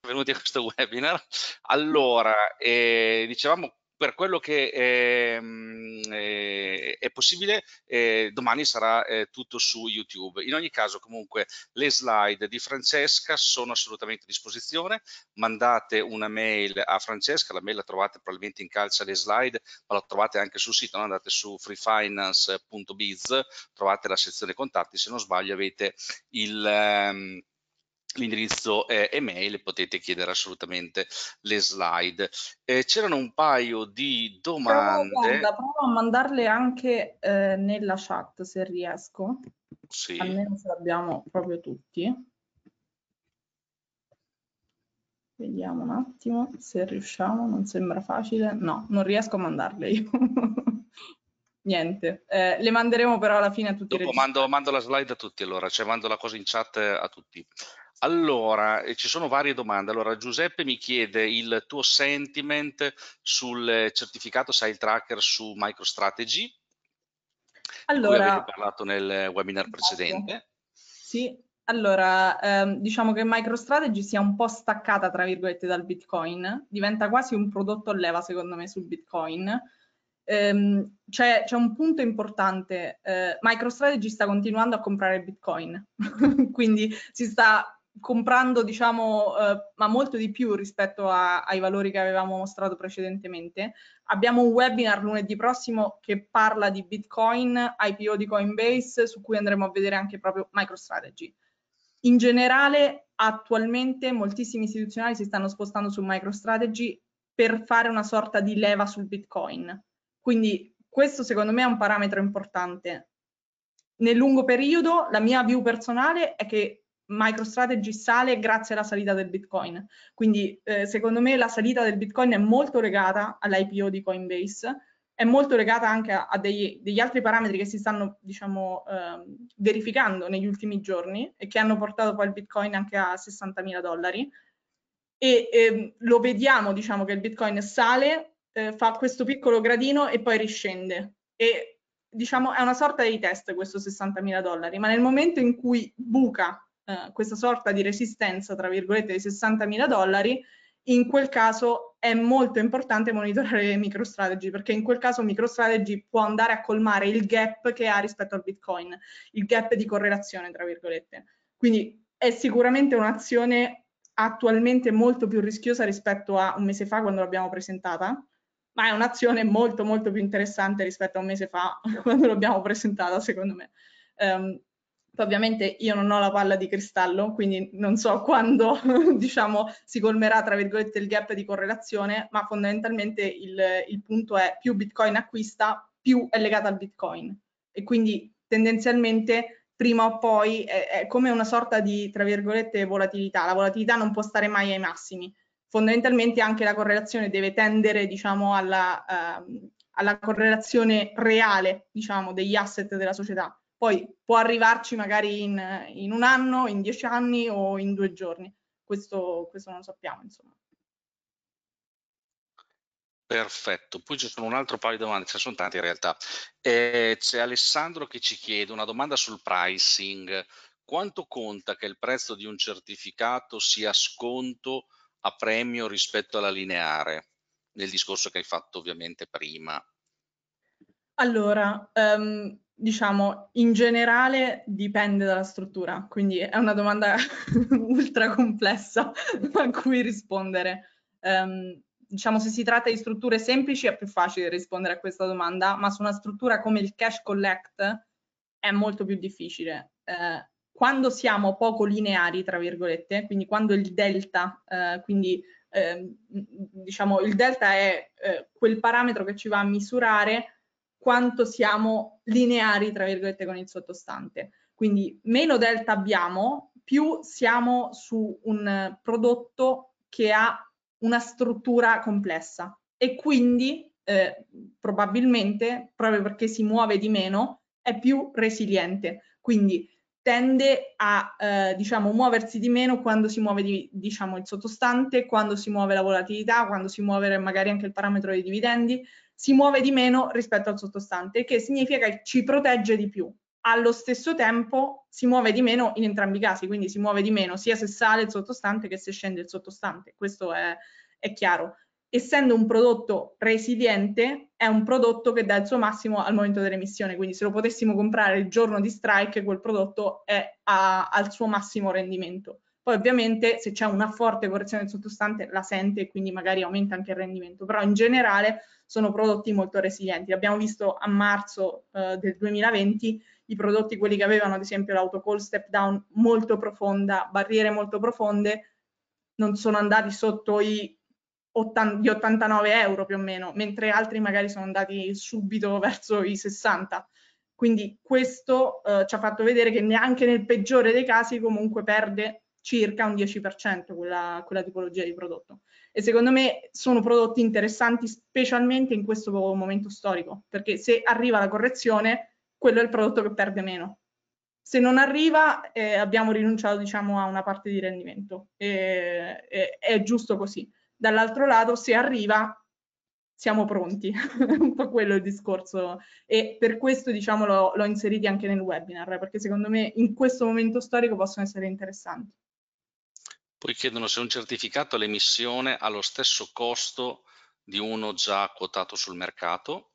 benvenuti a questo webinar. Allora, eh, dicevamo per quello che ehm, eh, è possibile, eh, domani sarà eh, tutto su YouTube. In ogni caso, comunque, le slide di Francesca sono assolutamente a disposizione. Mandate una mail a Francesca, la mail la trovate probabilmente in calcio alle slide, ma la trovate anche sul sito, no? andate su freefinance.biz, trovate la sezione contatti, se non sbaglio avete il... Um, l'indirizzo eh, email potete chiedere assolutamente le slide. Eh, c'erano un paio di domande. Provo, guarda, provo a mandarle anche eh, nella chat se riesco. Sì. Almeno se abbiamo proprio tutti. Vediamo un attimo se riusciamo, non sembra facile. No, non riesco a mandarle io. niente. Eh, le manderemo però alla fine a tutti. Dopo mando, mando, la slide a tutti allora, cioè mando la cosa in chat eh, a tutti. Allora, eh, ci sono varie domande. Allora, Giuseppe mi chiede il tuo sentiment sul certificato Sile Tracker su MicroStrategy. Allora, di cui parlato nel webinar esatto. precedente. Sì, allora, ehm, diciamo che MicroStrategy si è un po' staccata, tra virgolette, dal Bitcoin, diventa quasi un prodotto leva, secondo me, sul Bitcoin, ehm, c'è, un punto importante, eh, MicroStrategy sta continuando a comprare Bitcoin, quindi si sta comprando diciamo eh, ma molto di più rispetto a, ai valori che avevamo mostrato precedentemente. Abbiamo un webinar lunedì prossimo che parla di Bitcoin, IPO di Coinbase, su cui andremo a vedere anche proprio MicroStrategy. In generale attualmente moltissimi istituzionali si stanno spostando su MicroStrategy per fare una sorta di leva sul Bitcoin. Quindi questo secondo me è un parametro importante. Nel lungo periodo la mia view personale è che MicroStrategy sale grazie alla salita del Bitcoin. Quindi eh, secondo me la salita del Bitcoin è molto legata all'IPO di Coinbase, è molto legata anche a, a degli, degli, altri parametri che si stanno diciamo, eh, verificando negli ultimi giorni e che hanno portato poi il Bitcoin anche a 60 mila dollari. E eh, lo vediamo diciamo, che il Bitcoin sale eh, fa questo piccolo gradino e poi riscende. E diciamo è una sorta di test questo 60.000 dollari, ma nel momento in cui buca eh, questa sorta di resistenza, tra virgolette, di 60.000 dollari, in quel caso è molto importante monitorare MicroStrategy perché in quel caso MicroStrategy può andare a colmare il gap che ha rispetto al Bitcoin, il gap di correlazione, tra virgolette. Quindi è sicuramente un'azione attualmente molto più rischiosa rispetto a un mese fa quando l'abbiamo presentata, ma è un'azione molto molto più interessante rispetto a un mese fa quando l'abbiamo presentata secondo me. Um, ovviamente io non ho la palla di cristallo, quindi non so quando diciamo, si colmerà tra virgolette il gap di correlazione, ma fondamentalmente il, il, punto è più Bitcoin acquista, più è legata al Bitcoin. E quindi tendenzialmente prima o poi è, è come una sorta di, tra virgolette, volatilità. La volatilità non può stare mai ai massimi, fondamentalmente anche la correlazione deve tendere diciamo, alla, ehm, alla correlazione reale diciamo, degli asset della società. Poi può arrivarci magari in, in un anno, in dieci anni o in due giorni. Questo, questo non lo sappiamo, insomma. Perfetto, poi ci sono un altro paio di domande, ce ne sono tante in realtà. Eh, c'è Alessandro che ci chiede una domanda sul pricing. Quanto conta che il prezzo di un certificato sia sconto a premio rispetto alla lineare, nel discorso che hai fatto ovviamente prima? Allora, um, diciamo, in generale dipende dalla struttura, quindi è una domanda ultra complessa a cui rispondere. Um, diciamo, se si tratta di strutture semplici è più facile rispondere a questa domanda, ma su una struttura come il cash collect è molto più difficile. Eh, quando siamo poco lineari, tra virgolette, quindi quando il delta, eh, quindi eh, diciamo il delta è eh, quel parametro che ci va a misurare quanto siamo lineari, tra virgolette, con il sottostante. Quindi meno delta abbiamo, più siamo su un prodotto che ha una struttura complessa e quindi eh, probabilmente, proprio perché si muove di meno, è più resiliente. Quindi tende a eh, diciamo, muoversi di meno quando si muove di, diciamo, il sottostante, quando si muove la volatilità, quando si muove magari anche il parametro dei dividendi, si muove di meno rispetto al sottostante, che significa che ci protegge di più. Allo stesso tempo si muove di meno in entrambi i casi, quindi si muove di meno sia se sale il sottostante che se scende il sottostante, questo è, è chiaro essendo un prodotto resiliente, è un prodotto che dà il suo massimo al momento dell'emissione, quindi se lo potessimo comprare il giorno di strike, quel prodotto è a, al suo massimo rendimento. Poi ovviamente se c'è una forte correzione sottostante la sente e quindi magari aumenta anche il rendimento, però in generale sono prodotti molto resilienti. L'abbiamo visto a marzo eh, del 2020, i prodotti quelli che avevano ad esempio l'autocall step down molto profonda, barriere molto profonde, non sono andati sotto i 80, di 89 euro più o meno, mentre altri magari sono andati subito verso i 60. Quindi questo eh, ci ha fatto vedere che neanche nel peggiore dei casi comunque perde circa un 10% quella, quella tipologia di prodotto. E secondo me sono prodotti interessanti specialmente in questo momento storico, perché se arriva la correzione, quello è il prodotto che perde meno. Se non arriva, eh, abbiamo rinunciato diciamo, a una parte di rendimento. E, e, è giusto così dall'altro lato se arriva siamo pronti, un po' quello il discorso e per questo diciamo l'ho, l'ho inserito anche nel webinar perché secondo me in questo momento storico possono essere interessanti. Poi chiedono se un certificato all'emissione ha lo stesso costo di uno già quotato sul mercato?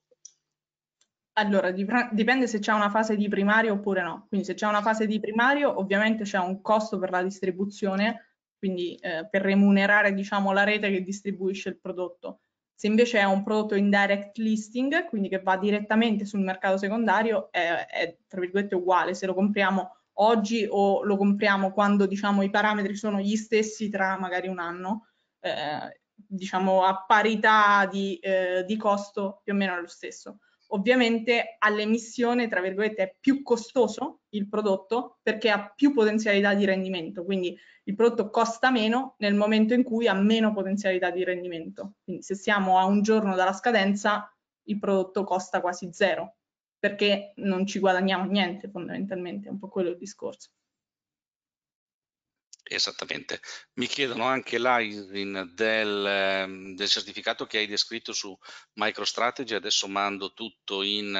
Allora, dipende se c'è una fase di primario oppure no. Quindi se c'è una fase di primario ovviamente c'è un costo per la distribuzione, quindi eh, per remunerare diciamo, la rete che distribuisce il prodotto. Se invece è un prodotto in direct listing, quindi che va direttamente sul mercato secondario, è, è tra virgolette uguale se lo compriamo oggi o lo compriamo quando diciamo, i parametri sono gli stessi tra magari un anno, eh, diciamo a parità di, eh, di costo più o meno è lo stesso ovviamente all'emissione, tra virgolette, è più costoso il prodotto perché ha più potenzialità di rendimento, quindi il prodotto costa meno nel momento in cui ha meno potenzialità di rendimento. Quindi se siamo a un giorno dalla scadenza, il prodotto costa quasi zero, perché non ci guadagniamo niente fondamentalmente, è un po' quello il discorso. Esattamente. Mi chiedono anche l'ISIN del, ehm, del, certificato che hai descritto su MicroStrategy, adesso mando tutto in,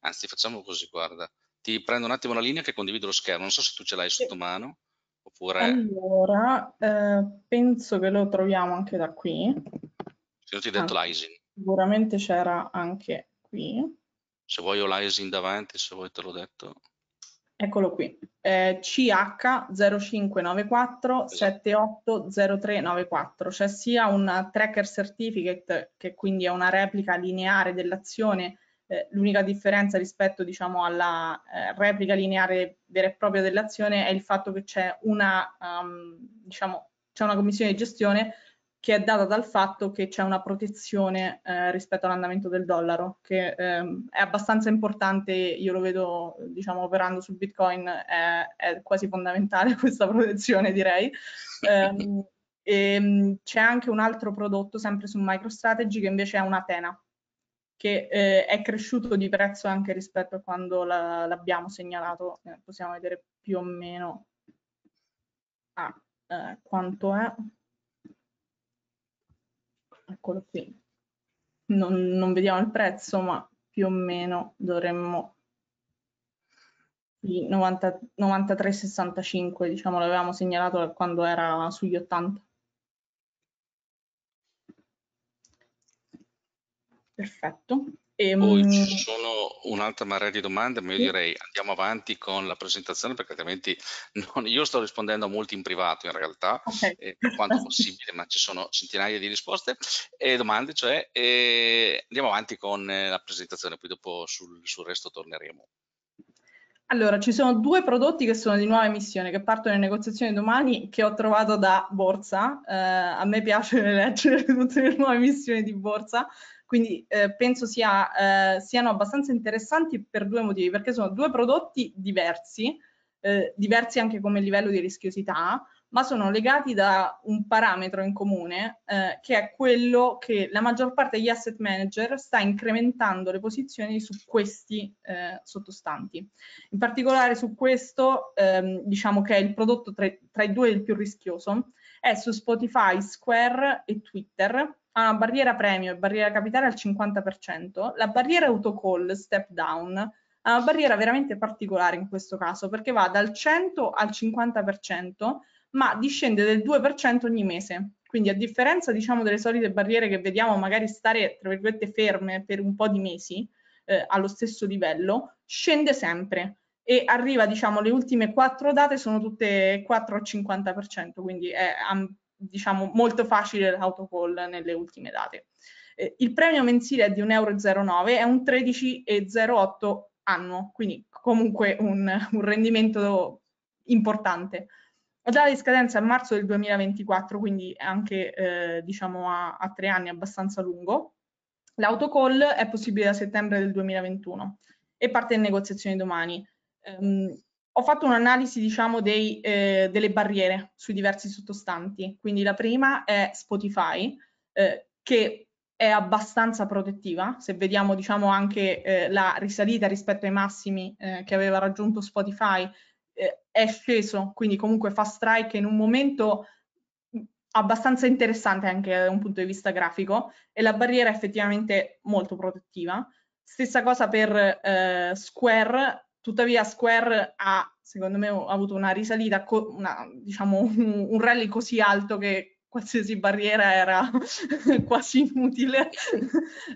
anzi facciamo così, guarda, ti prendo un attimo la linea che condivido lo schermo, non so se tu ce l'hai sotto mano. Oppure... Allora, eh, penso che lo troviamo anche da qui. Se non ti ho detto l'ISIN. Sicuramente c'era anche qui. Se vuoi ho l'ISIN davanti, se vuoi te l'ho detto. Eccolo qui, eh, CH0594780394, c'è cioè sia un tracker certificate che quindi è una replica lineare dell'azione, eh, l'unica differenza rispetto diciamo, alla eh, replica lineare vera e propria dell'azione è il fatto che c'è una, um, diciamo, una commissione di gestione che è data dal fatto che c'è una protezione eh, rispetto all'andamento del dollaro, che ehm, è abbastanza importante, io lo vedo diciamo operando su Bitcoin, è, è quasi fondamentale questa protezione direi. Um, c'è anche un altro prodotto sempre su MicroStrategy che invece è un'Atena, che eh, è cresciuto di prezzo anche rispetto a quando l'abbiamo segnalato, eh, possiamo vedere più o meno ah, eh, quanto è eccolo qui, non, non vediamo il prezzo ma più o meno dovremmo di 93,65 diciamo l'avevamo segnalato quando era sugli 80 perfetto Ehm... Poi ci sono un'altra marea di domande, ma io direi andiamo avanti con la presentazione perché altrimenti non... io sto rispondendo a molti in privato in realtà, okay. eh, per quanto possibile, ma ci sono centinaia di risposte e domande, cioè eh, andiamo avanti con eh, la presentazione, poi dopo sul, sul resto torneremo. Allora, ci sono due prodotti che sono di nuova emissione, che partono in negoziazione domani, che ho trovato da Borsa. Eh, a me piace leggere tutte le nuove emissioni di Borsa, quindi eh, penso sia, eh, siano abbastanza interessanti per due motivi, perché sono due prodotti diversi, eh, diversi anche come livello di rischiosità, ma sono legati da un parametro in comune, eh, che è quello che la maggior parte degli asset manager sta incrementando le posizioni su questi eh, sottostanti. In particolare su questo, ehm, diciamo che è il prodotto tra, tra i due il più rischioso, è su Spotify, Square e Twitter, ha una barriera premio e barriera capitale al 50%, la barriera autocall step down ha una barriera veramente particolare in questo caso perché va dal 100 al 50% ma discende del 2% ogni mese. Quindi a differenza diciamo delle solite barriere che vediamo magari stare tra virgolette ferme per un po' di mesi eh, allo stesso livello, scende sempre e arriva diciamo le ultime quattro date sono tutte 4 al 50%, quindi è, diciamo, molto facile l'autocall nelle ultime date. Eh, il premio mensile è di 1,09 euro, è un 13,08 anno, quindi comunque un, un rendimento importante. La data di scadenza è marzo del 2024, quindi anche eh, diciamo a, a tre anni abbastanza lungo. L'autocall è possibile da settembre del 2021 e parte in negoziazione domani. Um, ho fatto un'analisi, diciamo, dei, eh, delle barriere sui diversi sottostanti. Quindi la prima è Spotify, eh, che è abbastanza protettiva, se vediamo diciamo anche eh, la risalita rispetto ai massimi eh, che aveva raggiunto Spotify, eh, è sceso, quindi comunque fa strike in un momento mm, abbastanza interessante anche da un punto di vista grafico e la barriera è effettivamente molto protettiva. Stessa cosa per eh, Square, Tuttavia Square ha, secondo me, ha avuto una risalita, una, diciamo un, un rally così alto che qualsiasi barriera era quasi inutile.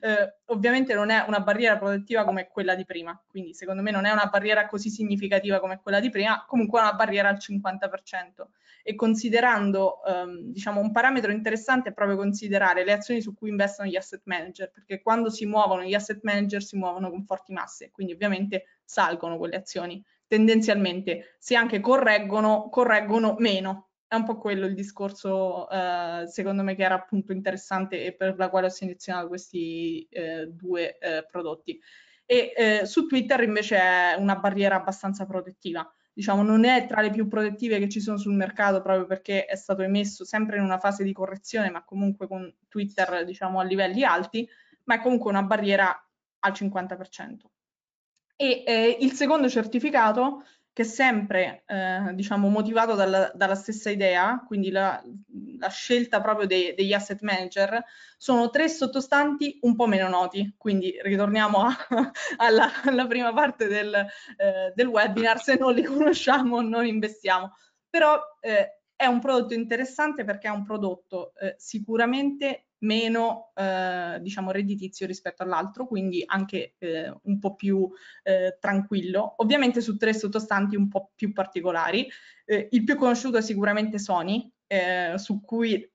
Eh, ovviamente non è una barriera protettiva come quella di prima, quindi secondo me non è una barriera così significativa come quella di prima, comunque è una barriera al 50%. E considerando, ehm, diciamo, un parametro interessante è proprio considerare le azioni su cui investono gli asset manager, perché quando si muovono gli asset manager si muovono con forti masse, quindi ovviamente salgono quelle azioni. Tendenzialmente, se anche correggono, correggono meno è un po' quello il discorso, eh, secondo me, che era appunto interessante e per la quale ho selezionato questi eh, due eh, prodotti. E eh, su Twitter invece è una barriera abbastanza protettiva. Diciamo, non è tra le più protettive che ci sono sul mercato proprio perché è stato emesso sempre in una fase di correzione, ma comunque con Twitter, diciamo, a livelli alti, ma è comunque una barriera al 50%. E eh, il secondo certificato che è sempre eh, diciamo, motivato dalla, dalla, stessa idea, quindi la, la scelta proprio dei, degli asset manager, sono tre sottostanti un po' meno noti, quindi ritorniamo a, alla, alla, prima parte del, eh, del, webinar, se non li conosciamo non investiamo, però eh, è un prodotto interessante perché è un prodotto eh, sicuramente meno eh, diciamo redditizio rispetto all'altro, quindi anche eh, un po' più eh, tranquillo. Ovviamente su tre sottostanti un po' più particolari. Eh, il più conosciuto è sicuramente Sony, eh, su cui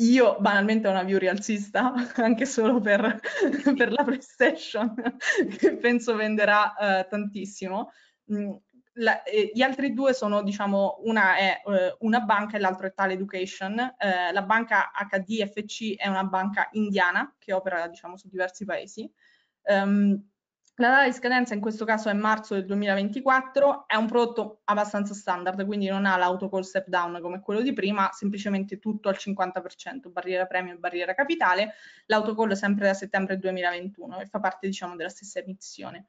io banalmente ho una view rialzista, anche solo per, per la PlayStation, che penso venderà eh, tantissimo. Mm, la, eh, gli altri due sono, diciamo, una è eh, una banca e l'altro è Tale Education. Eh, la banca HDFC è una banca indiana che opera, diciamo, su diversi paesi. Um, la data di scadenza in questo caso è marzo del 2024, è un prodotto abbastanza standard, quindi non ha l'autocall step down come quello di prima, semplicemente tutto al 50%, barriera premio e barriera capitale. L'autocall è sempre da settembre 2021 e fa parte diciamo della stessa emissione.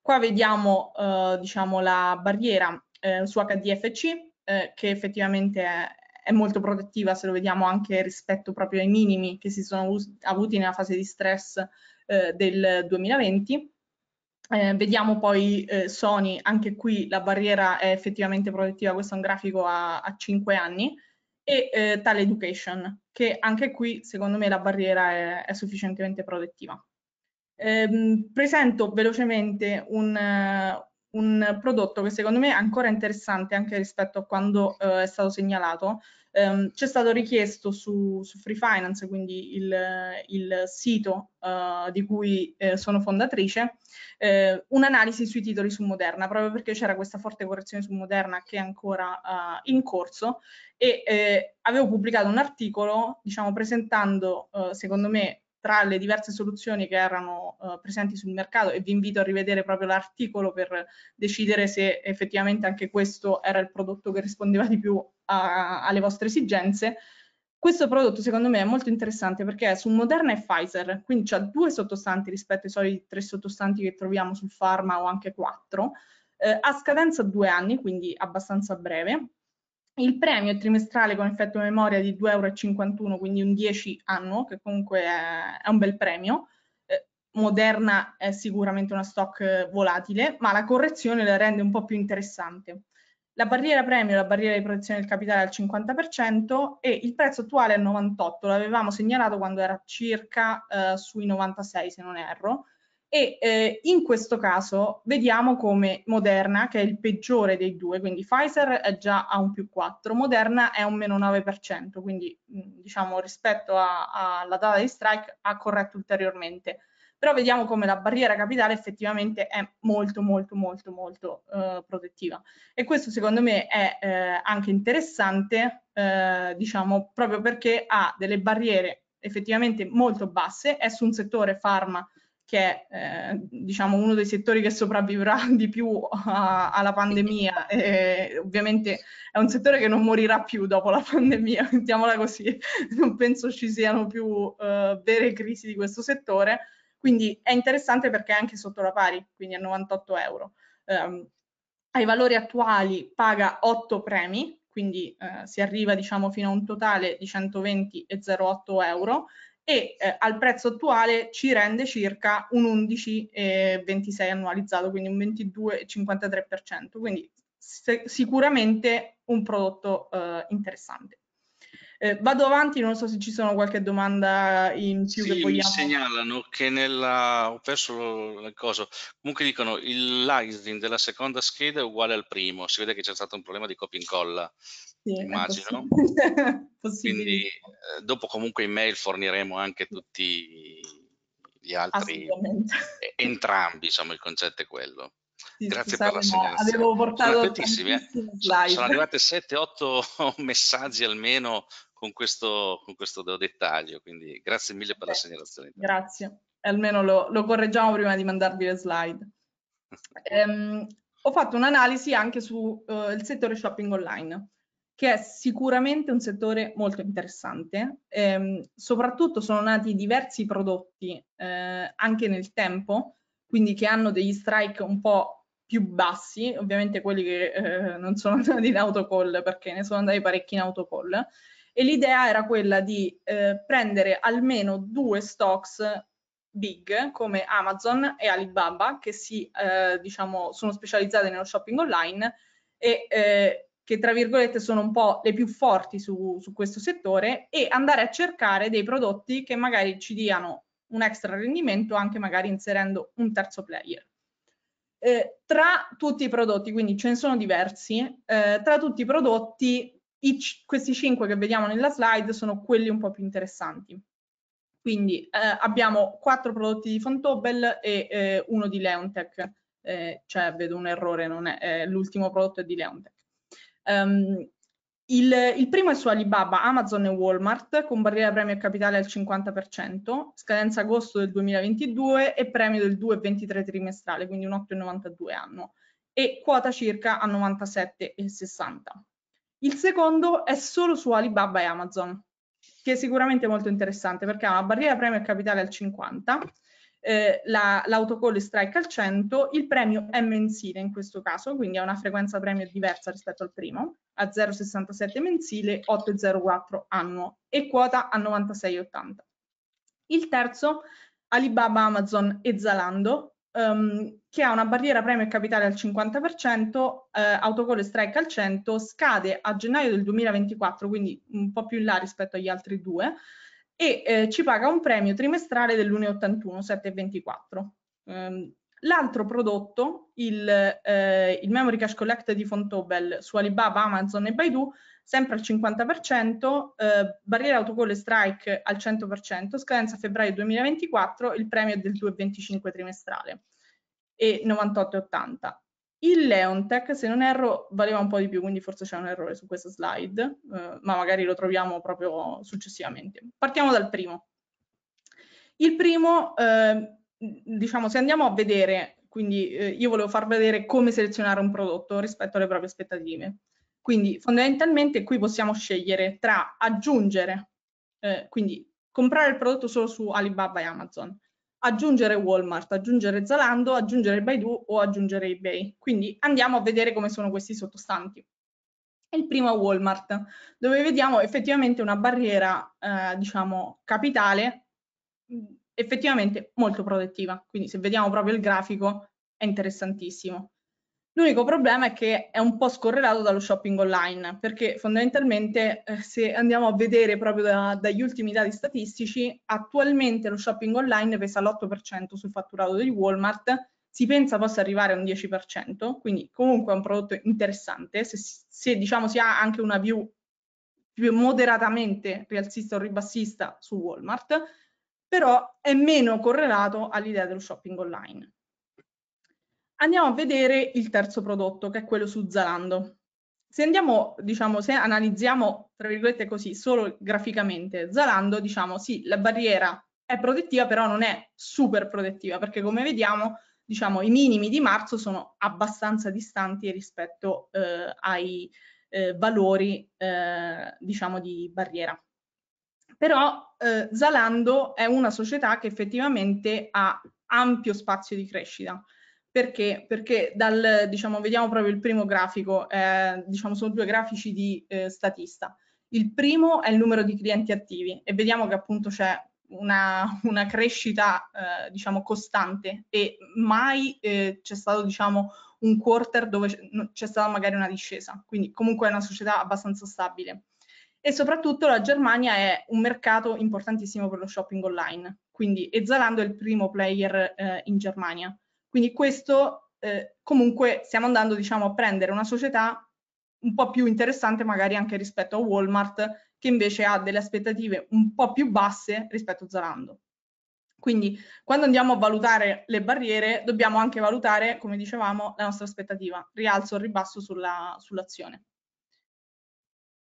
Qua vediamo eh, diciamo, la barriera eh, su HDFC eh, che effettivamente è, è, molto protettiva se lo vediamo anche rispetto proprio ai minimi che si sono avuti nella fase di stress eh, del 2020. Eh, vediamo poi eh, Sony, anche qui la barriera è effettivamente protettiva, questo è un grafico a, a 5 anni, e eh, Tale Education, che anche qui secondo me la barriera è, è sufficientemente protettiva. Ehm, presento velocemente un, uh, un, prodotto che secondo me è ancora interessante anche rispetto a quando uh, è stato segnalato. Ehm, C'è stato richiesto su, su, Free Finance, quindi il, il sito uh, di cui sono fondatrice, un'analisi sui titoli su Moderna, proprio perché c'era questa forte correzione su Moderna che è ancora in corso e avevo pubblicato un articolo, diciamo, presentando, secondo me, tra le diverse soluzioni che erano eh, presenti sul mercato e vi invito a rivedere proprio l'articolo per decidere se effettivamente anche questo era il prodotto che rispondeva di più a, alle vostre esigenze. Questo prodotto secondo me è molto interessante perché è su Moderna e Pfizer, quindi ha due sottostanti rispetto ai soliti tre sottostanti che troviamo sul Pharma o anche quattro, eh, a scadenza due anni, quindi abbastanza breve, il premio è trimestrale con effetto memoria di 2,51 euro, quindi un 10 anno, che comunque è un bel premio. Eh, Moderna è sicuramente una stock volatile, ma la correzione la rende un po' più interessante. La barriera premio, la barriera di protezione del capitale al 50% e il prezzo attuale è 98, l'avevamo segnalato quando era circa eh, sui 96 se non erro, e eh, in questo caso vediamo come Moderna, che è il peggiore dei due, quindi Pfizer è già a un più 4, Moderna è un meno 9%, quindi mm, diciamo rispetto alla data di strike ha corretto ulteriormente. Però vediamo come la barriera capitale effettivamente è molto molto molto molto eh, protettiva e questo secondo me è eh, anche interessante eh, diciamo proprio perché ha delle barriere effettivamente molto basse, è su un settore farma che è eh, diciamo uno dei settori che sopravvivrà di più a, alla pandemia e ovviamente è un settore che non morirà più dopo la pandemia, mettiamola così, non penso ci siano più eh, vere crisi di questo settore, quindi è interessante perché è anche sotto la pari, quindi a 98 euro. Eh, ai valori attuali paga 8 premi, quindi eh, si arriva diciamo fino a un totale di 120,08 euro e eh, al prezzo attuale ci rende circa un 11,26 eh, annualizzato, quindi un 22,53%, quindi sicuramente un prodotto eh, interessante. Eh, vado avanti, non so se ci sono qualche domanda in più sì, che vogliamo. Mi segnalano che nella... ho perso il coso, comunque dicono il listing della seconda scheda è uguale al primo, si vede che c'è stato un problema di copia e incolla sì, immagino. Possibile. possibile. Quindi eh, dopo comunque in mail forniremo anche tutti gli altri, eh, entrambi, insomma il concetto è quello. Sì, Grazie per la segnalazione. Avevo portato eh. sono, eh. sono, arrivate 7-8 messaggi almeno con questo, con questo dettaglio, quindi grazie mille per Beh, la segnalazione. Grazie, almeno lo, lo, correggiamo prima di mandarvi le slide. um, ho fatto un'analisi anche sul eh, uh, settore shopping online che è sicuramente un settore molto interessante. Ehm, soprattutto sono nati diversi prodotti eh, anche nel tempo, quindi che hanno degli strike un po' più bassi, ovviamente quelli che eh, non sono andati in autocall perché ne sono andati parecchi in autocall. E l'idea era quella di eh, prendere almeno due stocks big come Amazon e Alibaba che si, eh, diciamo, sono specializzate nello shopping online e eh, che tra virgolette sono un po' le più forti su, su questo settore e andare a cercare dei prodotti che magari ci diano un extra rendimento anche magari inserendo un terzo player. Eh, tra tutti i prodotti, quindi ce ne sono diversi, eh, tra tutti i prodotti i, questi cinque che vediamo nella slide sono quelli un po' più interessanti. Quindi eh, abbiamo quattro prodotti di Fontobel e eh, uno di Leontech, eh, cioè vedo un errore, eh, l'ultimo prodotto è di Leontech. Um, il, il, primo è su Alibaba, Amazon e Walmart con barriera premio capitale al 50%, scadenza agosto del 2022 e premio del 2,23 trimestrale, quindi un 8,92 anno e quota circa a 97,60. Il secondo è solo su Alibaba e Amazon, che è sicuramente molto interessante perché ha una barriera premio capitale al 50%, eh, la, strike al 100, il premio è mensile in questo caso, quindi ha una frequenza premio diversa rispetto al primo, a 0,67 mensile, 8,04 annuo e quota a 96,80. Il terzo, Alibaba, Amazon e Zalando, um, che ha una barriera premio e capitale al 50%, eh, autocall e strike al 100, scade a gennaio del 2024, quindi un po' più in là rispetto agli altri due, e eh, ci paga un premio trimestrale dell'1,81,724. Um, ehm, L'altro prodotto, il, eh, il, Memory Cash Collect di Fontobel su Alibaba, Amazon e Baidu, sempre al 50%, eh, barriera autocall e strike al 100%, scadenza febbraio 2024, il premio è del 2,25 trimestrale e 98,80. Il Leontech, se non erro, valeva un po' di più, quindi forse c'è un errore su questa slide, eh, ma magari lo troviamo proprio successivamente. Partiamo dal primo. Il primo, eh, diciamo, se andiamo a vedere, quindi eh, io volevo far vedere come selezionare un prodotto rispetto alle proprie aspettative. Quindi fondamentalmente qui possiamo scegliere tra aggiungere, eh, quindi comprare il prodotto solo su Alibaba e Amazon, aggiungere Walmart, aggiungere Zalando, aggiungere Baidu o aggiungere eBay. Quindi andiamo a vedere come sono questi sottostanti. Il primo è Walmart, dove vediamo effettivamente una barriera, eh, diciamo, capitale effettivamente molto protettiva. Quindi se vediamo proprio il grafico è interessantissimo. L'unico problema è che è un po' scorrelato dallo shopping online, perché fondamentalmente eh, se andiamo a vedere proprio da, dagli ultimi dati statistici, attualmente lo shopping online pesa l'8% sul fatturato di Walmart, si pensa possa arrivare a un 10%, quindi comunque è un prodotto interessante, se, se diciamo si ha anche una view più moderatamente rialzista o ribassista su Walmart, però è meno correlato all'idea dello shopping online. Andiamo a vedere il terzo prodotto, che è quello su Zalando. Se andiamo, diciamo, se analizziamo, tra virgolette così, solo graficamente, Zalando, diciamo, sì, la barriera è protettiva, però non è super protettiva, perché come vediamo, diciamo, i minimi di marzo sono abbastanza distanti rispetto eh, ai eh, valori, eh, diciamo, di barriera. Però eh, Zalando è una società che effettivamente ha ampio spazio di crescita. Perché? Perché dal, diciamo, vediamo proprio il primo grafico, eh, diciamo, sono due grafici di eh, statista. Il primo è il numero di clienti attivi e vediamo che appunto c'è una, una, crescita eh, diciamo costante e mai eh, c'è stato diciamo un quarter dove c'è stata magari una discesa quindi comunque è una società abbastanza stabile e soprattutto la Germania è un mercato importantissimo per lo shopping online quindi e Zalando è il primo player eh, in Germania quindi questo eh, comunque stiamo andando diciamo, a prendere una società un po' più interessante magari anche rispetto a Walmart che invece ha delle aspettative un po' più basse rispetto a Zalando. Quindi quando andiamo a valutare le barriere dobbiamo anche valutare, come dicevamo, la nostra aspettativa, rialzo o ribasso sull'azione.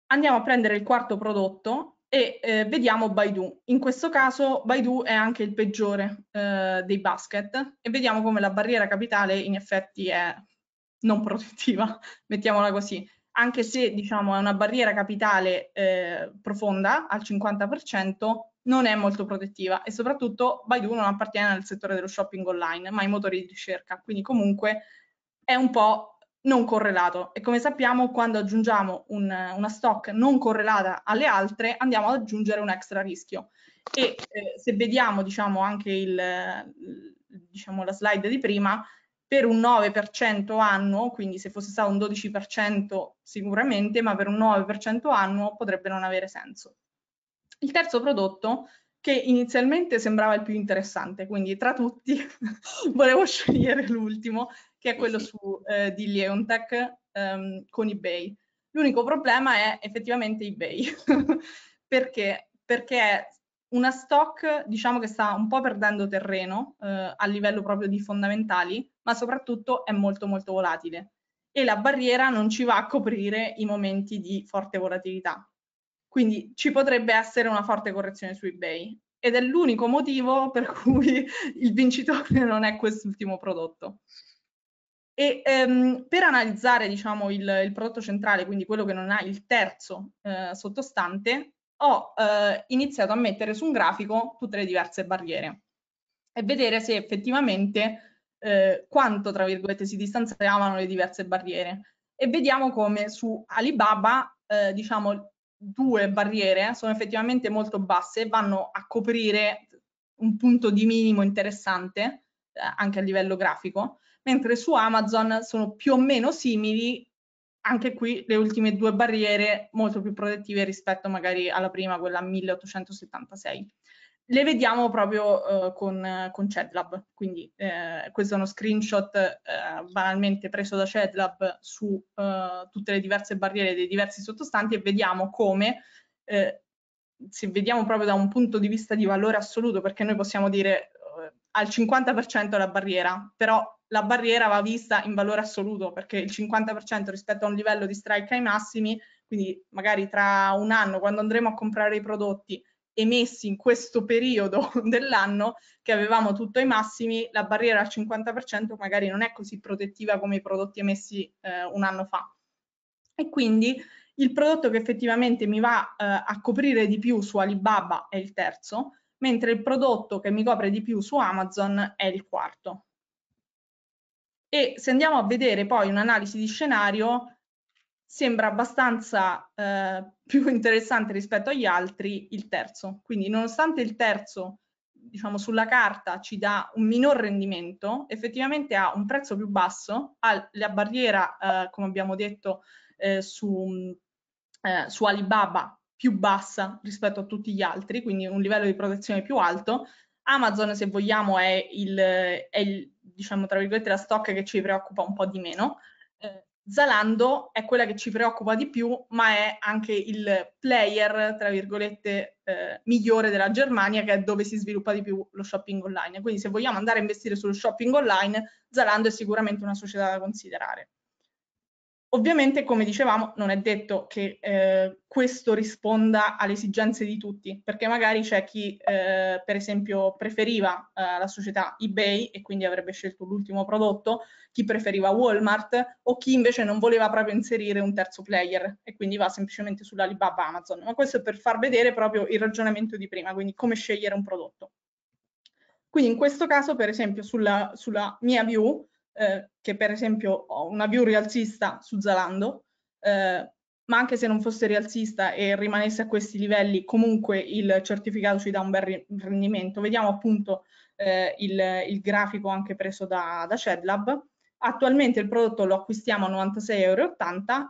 Andiamo a prendere il quarto prodotto e eh, vediamo Baidu. In questo caso Baidu è anche il peggiore eh, dei basket e vediamo come la barriera capitale in effetti è non protettiva, mettiamola così, anche se diciamo è una barriera capitale eh, profonda al 50%, non è molto protettiva e soprattutto Baidu non appartiene al settore dello shopping online, ma ai motori di ricerca, quindi comunque è un po' non correlato e come sappiamo quando aggiungiamo un, una stock non correlata alle altre andiamo ad aggiungere un extra rischio e eh, se vediamo diciamo anche il, diciamo, la slide di prima per un 9% annuo, quindi se fosse stato un 12% sicuramente, ma per un 9% annuo potrebbe non avere senso. Il terzo prodotto che inizialmente sembrava il più interessante, quindi tra tutti volevo scegliere l'ultimo, che è quello su eh, di Leontech ehm, con eBay. L'unico problema è effettivamente eBay, perché? Perché è una stock diciamo che sta un po' perdendo terreno eh, a livello proprio di fondamentali, ma soprattutto è molto molto volatile e la barriera non ci va a coprire i momenti di forte volatilità. Quindi ci potrebbe essere una forte correzione su eBay ed è l'unico motivo per cui il vincitore non è quest'ultimo prodotto. E ehm, per analizzare diciamo, il, il, prodotto centrale, quindi quello che non ha il terzo eh, sottostante, ho eh, iniziato a mettere su un grafico tutte le diverse barriere e vedere se effettivamente eh, quanto, tra virgolette, si distanziavano le diverse barriere. E vediamo come su Alibaba, eh, diciamo, due barriere sono effettivamente molto basse e vanno a coprire un punto di minimo interessante eh, anche a livello grafico mentre su Amazon sono più o meno simili, anche qui le ultime due barriere molto più protettive rispetto magari alla prima, quella 1876. Le vediamo proprio eh, con, con CEDLAB, quindi eh, questo è uno screenshot eh, banalmente preso da CEDLAB su eh, tutte le diverse barriere dei diversi sottostanti e vediamo come eh, se vediamo proprio da un punto di vista di valore assoluto, perché noi possiamo dire eh, al 50% la barriera, però la barriera va vista in valore assoluto perché il 50% rispetto a un livello di strike ai massimi, quindi magari tra un anno quando andremo a comprare i prodotti emessi in questo periodo dell'anno che avevamo tutto ai massimi, la barriera al 50% magari non è così protettiva come i prodotti emessi eh, un anno fa. E quindi il prodotto che effettivamente mi va eh, a coprire di più su Alibaba è il terzo, mentre il prodotto che mi copre di più su Amazon è il quarto. E se andiamo a vedere poi un'analisi di scenario, sembra abbastanza eh, più interessante rispetto agli altri il terzo. Quindi nonostante il terzo, diciamo, sulla carta ci dà un minor rendimento, effettivamente ha un prezzo più basso, ha la barriera, eh, come abbiamo detto, eh, su, eh, su Alibaba più bassa rispetto a tutti gli altri, quindi un livello di protezione più alto. Amazon, se vogliamo, è il, è il diciamo tra virgolette la stock che ci preoccupa un po' di meno. Eh, Zalando è quella che ci preoccupa di più, ma è anche il player, tra virgolette, eh, migliore della Germania, che è dove si sviluppa di più lo shopping online. Quindi se vogliamo andare a investire sullo shopping online, Zalando è sicuramente una società da considerare. Ovviamente, come dicevamo, non è detto che eh, questo risponda alle esigenze di tutti, perché magari c'è chi, eh, per esempio, preferiva eh, la società eBay e quindi avrebbe scelto l'ultimo prodotto, chi preferiva Walmart o chi invece non voleva proprio inserire un terzo player e quindi va semplicemente sull'Alibaba Amazon. Ma questo è per far vedere proprio il ragionamento di prima, quindi come scegliere un prodotto. Quindi in questo caso, per esempio, sulla, sulla mia view, eh, che per esempio ho una view rialzista su Zalando, eh, ma anche se non fosse rialzista e rimanesse a questi livelli, comunque il certificato ci dà un bel rendimento. Vediamo appunto eh, il, il, grafico anche preso da, da Shedlab. Attualmente il prodotto lo acquistiamo a 96,80 euro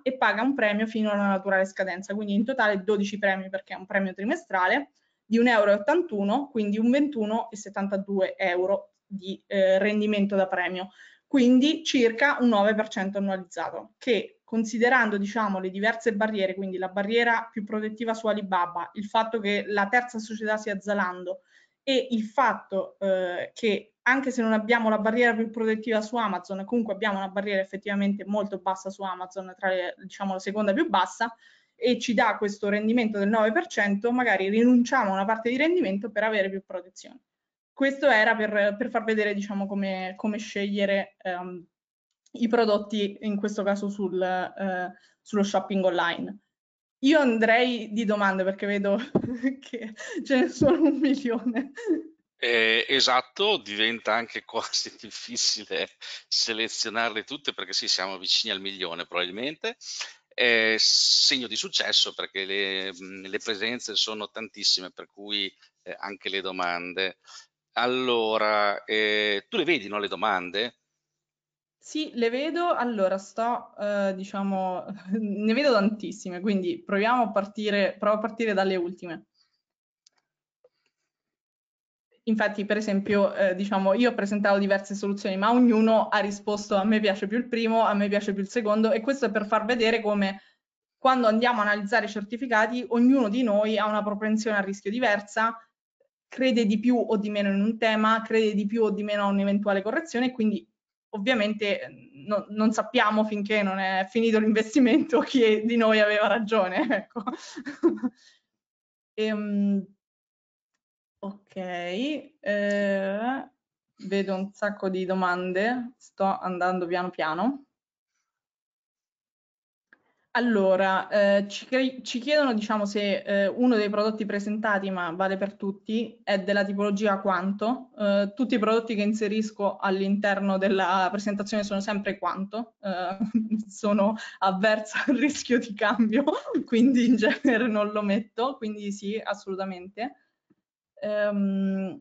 e paga un premio fino alla naturale scadenza, quindi in totale 12 premi perché è un premio trimestrale di 1,81 euro, quindi un 21,72 euro di eh, rendimento da premio quindi circa un 9% annualizzato, che considerando diciamo, le diverse barriere, quindi la barriera più protettiva su Alibaba, il fatto che la terza società sia Zalando e il fatto eh, che anche se non abbiamo la barriera più protettiva su Amazon, comunque abbiamo una barriera effettivamente molto bassa su Amazon, tra le, diciamo, la seconda più bassa, e ci dà questo rendimento del 9%, magari rinunciamo a una parte di rendimento per avere più protezione. Questo era per, per far vedere diciamo, come, come scegliere ehm, i prodotti, in questo caso sul, eh, sullo shopping online. Io andrei di domande perché vedo che ce ne sono un milione. Eh, esatto, diventa anche quasi difficile selezionarle tutte perché sì, siamo vicini al milione probabilmente. Eh, segno di successo perché le, le presenze sono tantissime, per cui eh, anche le domande. Allora, eh, tu le vedi, no, le domande? Sì, le vedo. Allora, sto, eh, diciamo, ne vedo tantissime, quindi proviamo a partire, provo a partire dalle ultime. Infatti, per esempio, eh, diciamo, io ho presentato diverse soluzioni, ma ognuno ha risposto a me piace più il primo, a me piace più il secondo, e questo è per far vedere come quando andiamo a analizzare i certificati, ognuno di noi ha una propensione al rischio diversa crede di più o di meno in un tema, crede di più o di meno a un'eventuale correzione, quindi ovviamente ehm, no, non sappiamo finché non è finito l'investimento chi di noi aveva ragione. Ecco. ehm, ok, eh, vedo un sacco di domande, sto andando piano piano. Allora, eh, ci, ci, chiedono diciamo, se eh, uno dei prodotti presentati, ma vale per tutti, è della tipologia quanto. Eh, tutti i prodotti che inserisco all'interno della presentazione sono sempre quanto, eh, sono avversa al rischio di cambio, quindi in genere non lo metto, quindi sì, assolutamente. Ehm,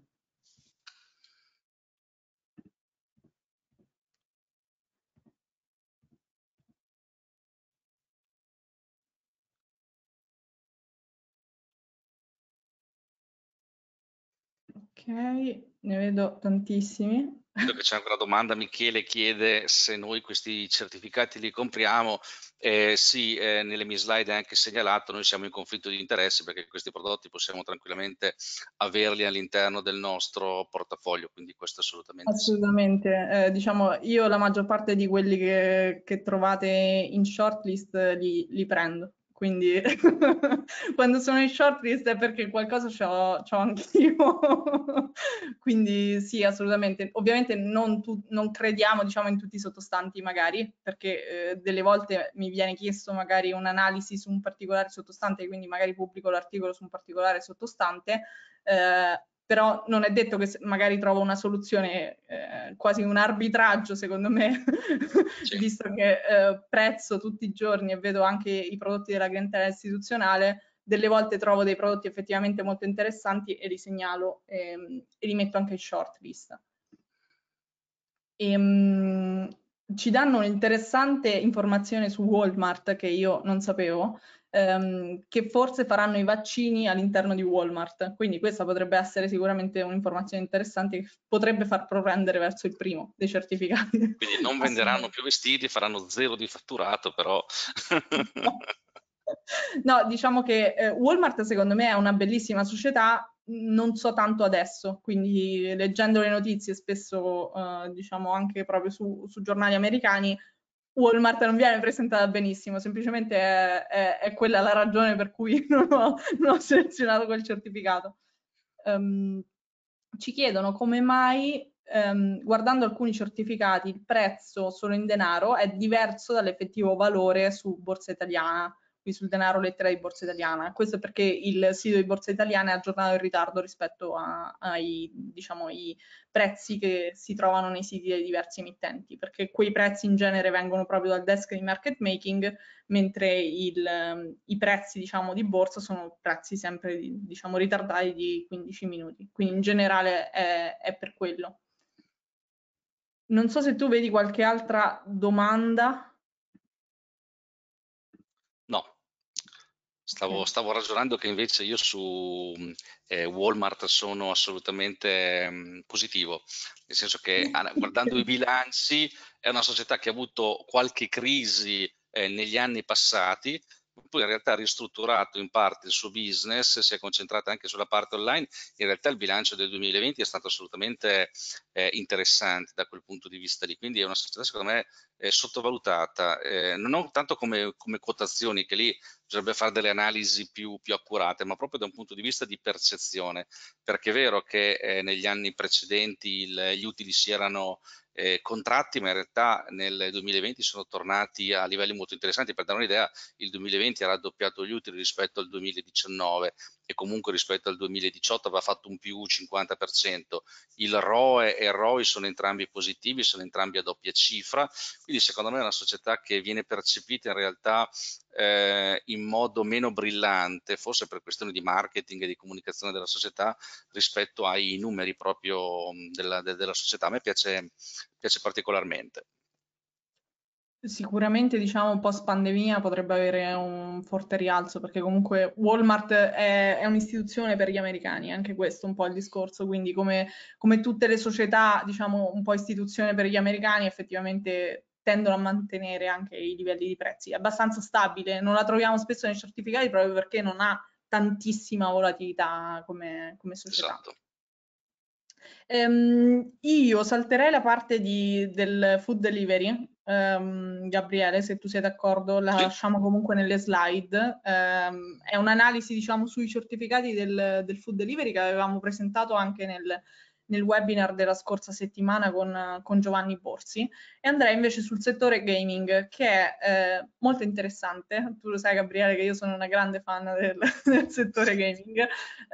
Ok, ne vedo tantissimi. Vedo che c'è anche una domanda, Michele chiede se noi questi certificati li compriamo, eh, sì, eh, nelle mie slide è anche segnalato, noi siamo in conflitto di interessi perché questi prodotti possiamo tranquillamente averli all'interno del nostro portafoglio, quindi questo assolutamente. Assolutamente, sì. eh, diciamo io la maggior parte di quelli che, che trovate in shortlist eh, li, li prendo quindi quando sono in shortlist è perché qualcosa c'ho, c'ho anch'io, quindi sì assolutamente, ovviamente non, tu, non, crediamo diciamo in tutti i sottostanti magari, perché eh, delle volte mi viene chiesto magari un'analisi su un particolare sottostante, quindi magari pubblico l'articolo su un particolare sottostante, eh, però non è detto che magari trovo una soluzione, eh, quasi un arbitraggio secondo me, sì. visto che eh, prezzo tutti i giorni e vedo anche i prodotti della clientela istituzionale, delle volte trovo dei prodotti effettivamente molto interessanti e li segnalo ehm, e li metto anche in shortlist. E, ehm, mh, ci danno un'interessante informazione su Walmart che io non sapevo, ehm, che forse faranno i vaccini all'interno di Walmart. Quindi questa potrebbe essere sicuramente un'informazione interessante che potrebbe far propendere verso il primo dei certificati. Quindi non venderanno più vestiti, faranno zero di fatturato, però... no. diciamo che eh, Walmart secondo me è una bellissima società, non so tanto adesso, quindi leggendo le notizie spesso, eh, diciamo anche proprio su, su giornali americani, Walmart non viene presentata benissimo, semplicemente è, è, è quella la ragione per cui non ho, non ho selezionato quel certificato. Um, ci chiedono come mai, um, guardando alcuni certificati, il prezzo solo in denaro è diverso dall'effettivo valore su borsa italiana qui sul denaro, lettera di Borsa Italiana. Questo perché il sito di Borsa Italiana è aggiornato in ritardo rispetto a, ai diciamo, i prezzi che si trovano nei siti dei diversi emittenti, perché quei prezzi in genere vengono proprio dal desk di market making, mentre il, i prezzi diciamo, di borsa sono prezzi sempre diciamo, ritardati di 15 minuti. Quindi in generale è, è per quello. Non so se tu vedi qualche altra domanda Stavo, stavo, ragionando che invece io su mm, eh, Walmart sono assolutamente mh, mm, positivo, nel senso che guardando i bilanci è una società che ha avuto qualche crisi eh, negli anni passati, poi in realtà ha ristrutturato in parte il suo business, si è concentrata anche sulla parte online, in realtà il bilancio del 2020 è stato assolutamente eh, interessante da quel punto di vista lì, quindi è una società secondo me eh, sottovalutata, eh, non tanto come, come, quotazioni, che lì bisognerebbe fare delle analisi più, più, accurate, ma proprio da un punto di vista di percezione, perché è vero che eh, negli anni precedenti il, gli utili si erano eh, contratti, ma in realtà nel 2020 sono tornati a livelli molto interessanti. Per dare un'idea, il 2020 ha raddoppiato gli utili rispetto al 2019 e comunque rispetto al 2018 aveva fatto un più 50%, il ROE e il ROI sono entrambi positivi, sono entrambi a doppia cifra, quindi secondo me è una società che viene percepita in realtà eh, in modo meno brillante, forse per questioni di marketing e di comunicazione della società rispetto ai numeri proprio della, della società, a me piace, piace particolarmente. Sicuramente, diciamo, post pandemia potrebbe avere un forte rialzo perché comunque Walmart è, è un'istituzione per gli americani, anche questo è un po' il discorso, quindi come, come tutte le società, diciamo, un po' istituzione per gli americani, effettivamente tendono a mantenere anche i livelli di prezzi è abbastanza stabile, non la troviamo spesso nei certificati proprio perché non ha tantissima volatilità come, come società. Esatto. Um, io salterei la parte di, del food delivery ehm, Gabriele, se tu sei d'accordo, la sì. lasciamo comunque nelle slide. Ehm, è un'analisi, diciamo, sui certificati del, del, food delivery che avevamo presentato anche nel, nel webinar della scorsa settimana con, con Giovanni Borsi e andrei invece sul settore gaming che è eh, molto interessante, tu lo sai Gabriele che io sono una grande fan del, del settore gaming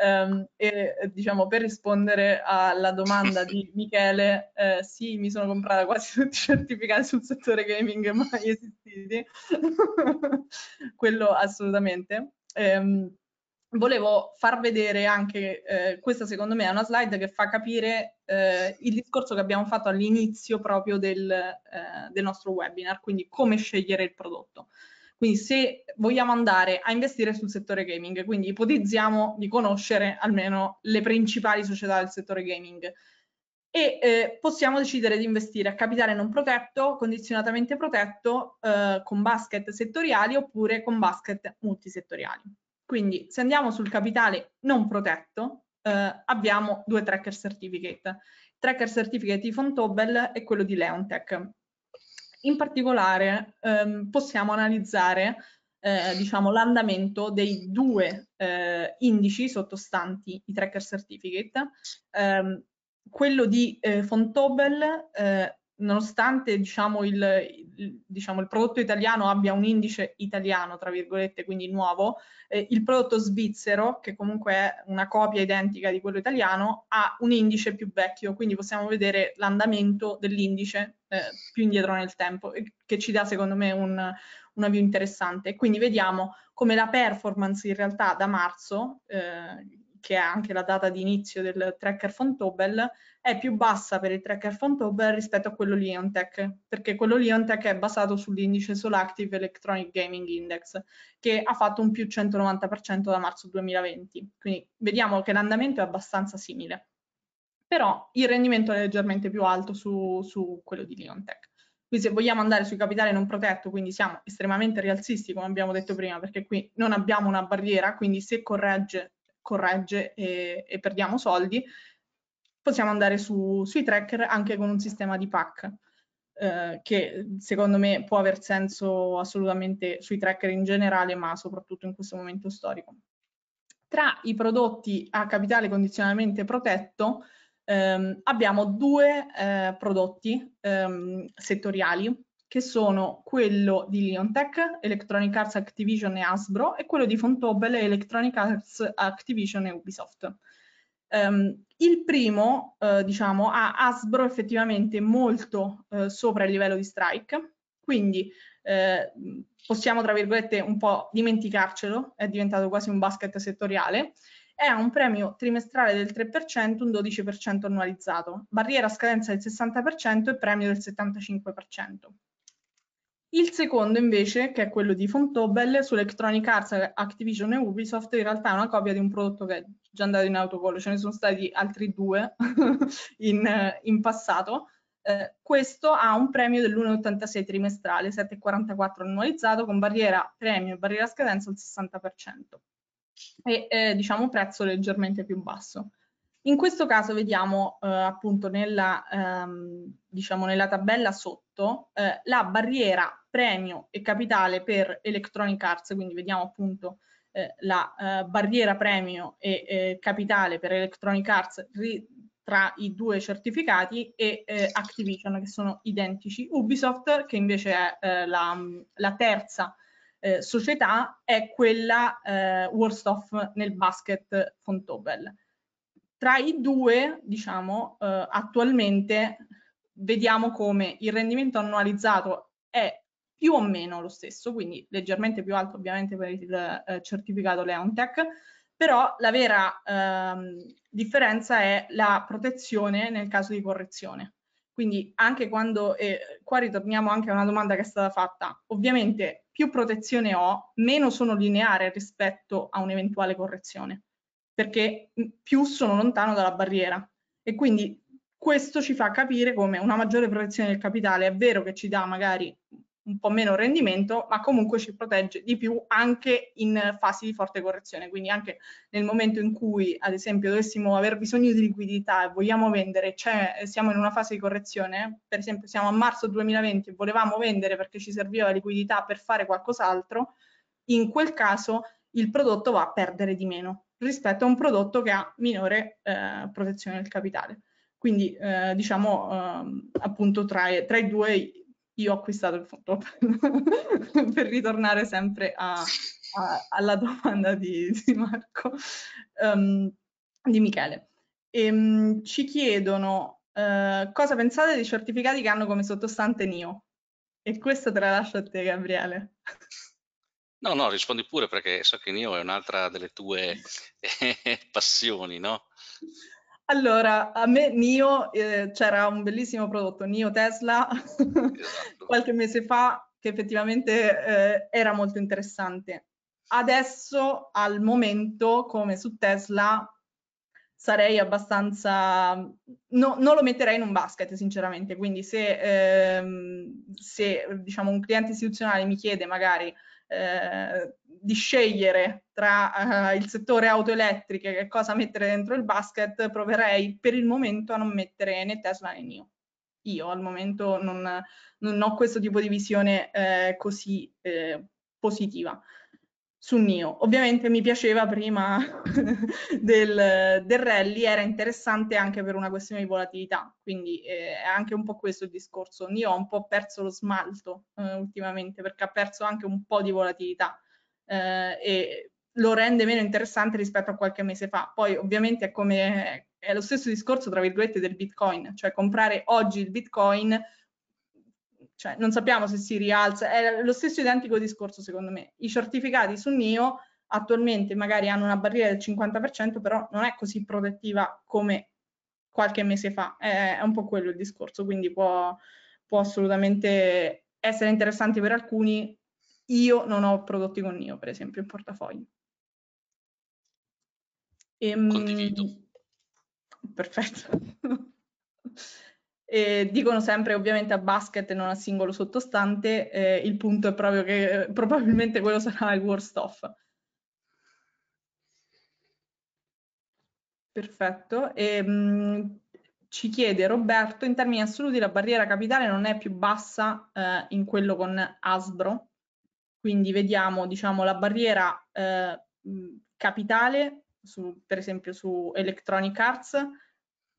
um, e diciamo per rispondere alla domanda di Michele, eh, sì mi sono comprata quasi tutti i certificati sul settore gaming mai esistiti, quello assolutamente. Um, volevo far vedere anche, eh, questa secondo me è una slide che fa capire eh, il discorso che abbiamo fatto all'inizio proprio del, eh, del, nostro webinar, quindi come scegliere il prodotto. Quindi se vogliamo andare a investire sul settore gaming, quindi ipotizziamo di conoscere almeno le principali società del settore gaming e eh, possiamo decidere di investire a capitale non protetto, condizionatamente protetto, eh, con basket settoriali oppure con basket multisettoriali. Quindi se andiamo sul capitale non protetto, eh, abbiamo due tracker certificate. tracker certificate di Fontobel e quello di Leontech. In particolare ehm, possiamo analizzare eh, diciamo, l'andamento dei due eh, indici sottostanti i tracker certificate. Ehm, quello di eh, Fontobel eh, nonostante diciamo il, il, diciamo, il, prodotto italiano abbia un indice italiano, tra virgolette, quindi nuovo, eh, il prodotto svizzero, che comunque è una copia identica di quello italiano, ha un indice più vecchio, quindi possiamo vedere l'andamento dell'indice eh, più indietro nel tempo, che ci dà secondo me un, una view interessante. Quindi vediamo come la performance in realtà da marzo, eh, che è anche la data di inizio del tracker Fontobel, è più bassa per il tracker Fontobel rispetto a quello Leontech, perché quello Leontech è basato sull'indice Solactive Electronic Gaming Index, che ha fatto un più 190% da marzo 2020. Quindi vediamo che l'andamento è abbastanza simile. Però il rendimento è leggermente più alto su, su quello di Leontech. Qui se vogliamo andare sui capitali non protetto, quindi siamo estremamente rialzisti, come abbiamo detto prima, perché qui non abbiamo una barriera, quindi se corregge corregge e, e perdiamo soldi, possiamo andare su, sui tracker anche con un sistema di pack. Eh, che secondo me può aver senso assolutamente sui tracker in generale, ma soprattutto in questo momento storico. Tra i prodotti a capitale condizionalmente protetto ehm, abbiamo due eh, prodotti ehm, settoriali che sono quello di Leontech, Electronic Arts Activision e Hasbro, e quello di Fontobele, Electronic Arts Activision e Ubisoft. Um, il primo, eh, diciamo, ha Hasbro effettivamente molto eh, sopra il livello di strike, quindi eh, possiamo, tra virgolette, un po' dimenticarcelo, è diventato quasi un basket settoriale, e ha un premio trimestrale del 3%, un 12% annualizzato, barriera a scadenza del 60% e premio del 75%. Il secondo invece, che è quello di Fontobel, su Electronic Arts, Activision e Ubisoft, in realtà è una copia di un prodotto che è già andato in autocollo, ce ne sono stati altri due in, eh, in, passato. Eh, questo ha un premio dell'1,86 trimestrale, 7,44 annualizzato, con barriera premio e barriera scadenza al 60% e eh, diciamo prezzo leggermente più basso. In questo caso vediamo eh, appunto nella, ehm, diciamo nella, tabella sotto eh, la barriera premio e capitale per Electronic Arts, quindi vediamo appunto eh, la eh, barriera premio e eh, capitale per Electronic Arts tra i due certificati e eh, Activision che sono identici. Ubisoft che invece è la, la, terza società è quella eh, Worst Off nel basket Fontobel. Tra i due, diciamo, eh, attualmente vediamo come il rendimento annualizzato è più o meno lo stesso, quindi leggermente più alto ovviamente per il eh, certificato Leontech, però la vera ehm, differenza è la protezione nel caso di correzione. Quindi anche quando, eh, qua ritorniamo anche a una domanda che è stata fatta, ovviamente più protezione ho, meno sono lineare rispetto a un'eventuale correzione perché mm, più sono lontano dalla barriera. E quindi questo ci fa capire come una maggiore protezione del capitale è vero che ci dà magari un po' meno rendimento, ma comunque ci protegge di più anche in fasi di forte correzione. Quindi anche nel momento in cui, ad esempio, dovessimo aver bisogno di liquidità e vogliamo vendere, cioè siamo in una fase di correzione, per esempio siamo a marzo 2020 e volevamo vendere perché ci serviva liquidità per fare qualcos'altro, in quel caso il prodotto va a perdere di meno rispetto a un prodotto che ha minore eh, protezione del capitale. Quindi eh, diciamo eh, appunto tra, tra, i due io ho acquistato il fondo per ritornare sempre a, a, alla domanda di, di Marco, um, di Michele. E, um, ci chiedono eh, cosa pensate dei certificati che hanno come sottostante NIO? E questo te la lascio a te Gabriele. No, no, rispondi pure perché so che Nio è un'altra delle tue eh, passioni, no? Allora, a me Nio eh, c'era un bellissimo prodotto, Nio Tesla, esatto. qualche mese fa, che effettivamente eh, era molto interessante. Adesso, al momento, come su Tesla, sarei abbastanza... No, non lo metterei in un basket, sinceramente. Quindi se, ehm, se diciamo, un cliente istituzionale mi chiede magari eh, di scegliere tra eh, il settore auto elettriche che cosa mettere dentro il basket, proverei per il momento a non mettere né Tesla né NIO. Io al momento non, non ho questo tipo di visione eh, così eh, positiva su Nio. Ovviamente mi piaceva prima del, del, rally, era interessante anche per una questione di volatilità, quindi eh, è anche un po' questo il discorso. Nio ha un po' perso lo smalto eh, ultimamente perché ha perso anche un po' di volatilità eh, e lo rende meno interessante rispetto a qualche mese fa. Poi ovviamente è come è lo stesso discorso tra virgolette del Bitcoin, cioè comprare oggi il Bitcoin cioè, non sappiamo se si rialza, è lo stesso identico discorso secondo me. I certificati su NIO attualmente magari hanno una barriera del 50%, però non è così protettiva come qualche mese fa. È, un po' quello il discorso, quindi può, può assolutamente essere interessante per alcuni. Io non ho prodotti con NIO, per esempio, in portafoglio. Ehm, Condivido. Perfetto. Eh, dicono sempre ovviamente a basket e non a singolo sottostante, eh, il punto è proprio che eh, probabilmente quello sarà il worst off. Perfetto. E, ehm, mh, ci chiede Roberto, in termini assoluti la barriera capitale non è più bassa eh, in quello con Asbro, quindi vediamo diciamo, la barriera eh, capitale, su, per esempio su Electronic Arts,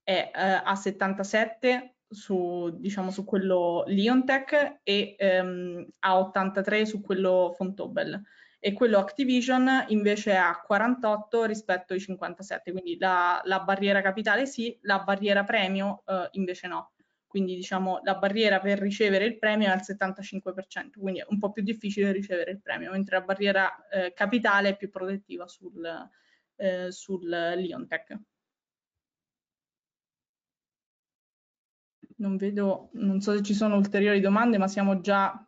è eh, a 77 su, diciamo, su quello Leontech e ehm, a 83 su quello Fontobel e quello Activision invece a 48 rispetto ai 57, quindi la, la barriera capitale sì, la barriera premio eh, invece no. Quindi diciamo la barriera per ricevere il premio è al 75%, quindi è un po' più difficile ricevere il premio, mentre la barriera eh, capitale è più protettiva sul, eh, sul Leontech. non vedo, non so se ci sono ulteriori domande, ma siamo già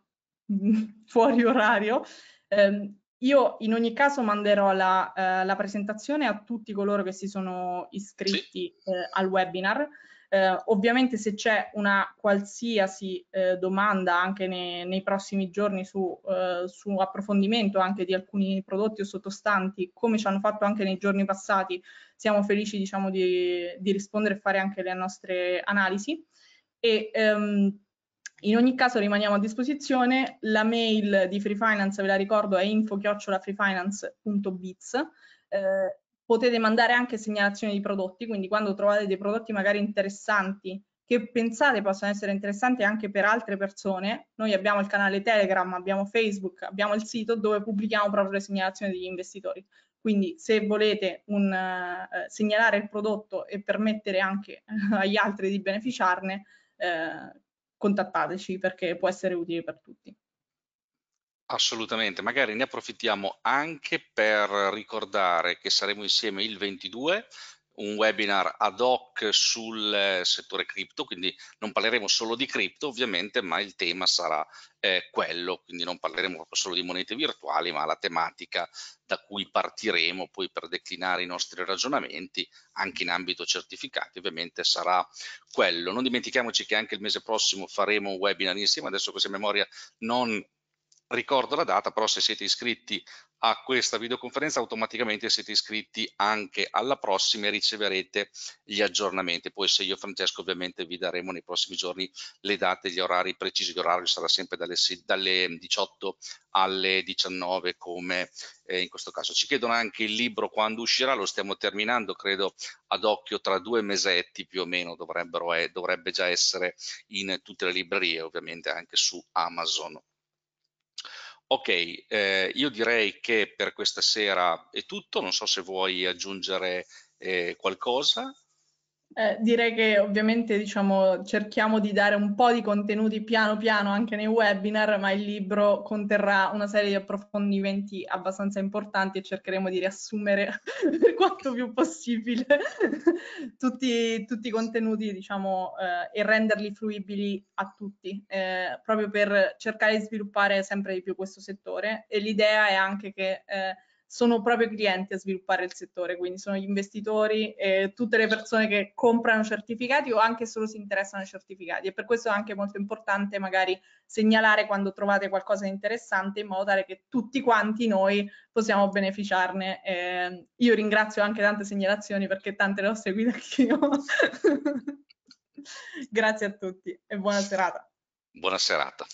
fuori orario. Eh, io in ogni caso manderò la, eh, la, presentazione a tutti coloro che si sono iscritti sì. eh, al webinar. Eh, ovviamente se c'è una qualsiasi eh, domanda anche nei, nei, prossimi giorni su, eh, su approfondimento anche di alcuni prodotti o sottostanti, come ci hanno fatto anche nei giorni passati, siamo felici diciamo, di, di rispondere e fare anche le nostre analisi e um, in ogni caso rimaniamo a disposizione, la mail di Free Finance ve la ricordo è info-freefinance.biz, eh, potete mandare anche segnalazioni di prodotti, quindi quando trovate dei prodotti magari interessanti che pensate possano essere interessanti anche per altre persone, noi abbiamo il canale Telegram, abbiamo Facebook, abbiamo il sito dove pubblichiamo proprio le segnalazioni degli investitori. Quindi se volete un, eh, segnalare il prodotto e permettere anche eh, agli altri di beneficiarne, eh, contattateci perché può essere utile per tutti. Assolutamente, magari ne approfittiamo anche per ricordare che saremo insieme il 22 un webinar ad hoc sul eh, settore cripto, quindi non parleremo solo di cripto ovviamente, ma il tema sarà eh, quello, quindi non parleremo proprio solo di monete virtuali, ma la tematica da cui partiremo poi per declinare i nostri ragionamenti anche in ambito certificati ovviamente sarà quello. Non dimentichiamoci che anche il mese prossimo faremo un webinar insieme, adesso questa memoria non ricordo la data, però se siete iscritti a questa videoconferenza automaticamente siete iscritti anche alla prossima e riceverete gli aggiornamenti. Poi se io e Francesco ovviamente vi daremo nei prossimi giorni le date, gli orari precisi, l'orario sarà sempre dalle, dalle, 18 alle 19 come eh, in questo caso. Ci chiedono anche il libro quando uscirà, lo stiamo terminando credo ad occhio tra due mesetti più o meno dovrebbero, eh, dovrebbe già essere in tutte le librerie ovviamente anche su Amazon. Ok, eh, io direi che per questa sera è tutto, non so se vuoi aggiungere eh, qualcosa. Eh, direi che ovviamente diciamo, cerchiamo di dare un po' di contenuti piano piano anche nei webinar, ma il libro conterrà una serie di approfondimenti abbastanza importanti e cercheremo di riassumere per quanto più possibile tutti, tutti, i contenuti diciamo, eh, e renderli fruibili a tutti, eh, proprio per cercare di sviluppare sempre di più questo settore e l'idea è anche che Eh, sono proprio i clienti a sviluppare il settore, quindi sono gli investitori, eh, tutte le persone che comprano certificati o anche solo si interessano ai certificati e per questo è anche molto importante magari segnalare quando trovate qualcosa di interessante in modo tale che tutti quanti noi possiamo beneficiarne. Eh, io ringrazio anche tante segnalazioni perché tante le ho seguite anch'io. Grazie a tutti e buona serata. Buona serata.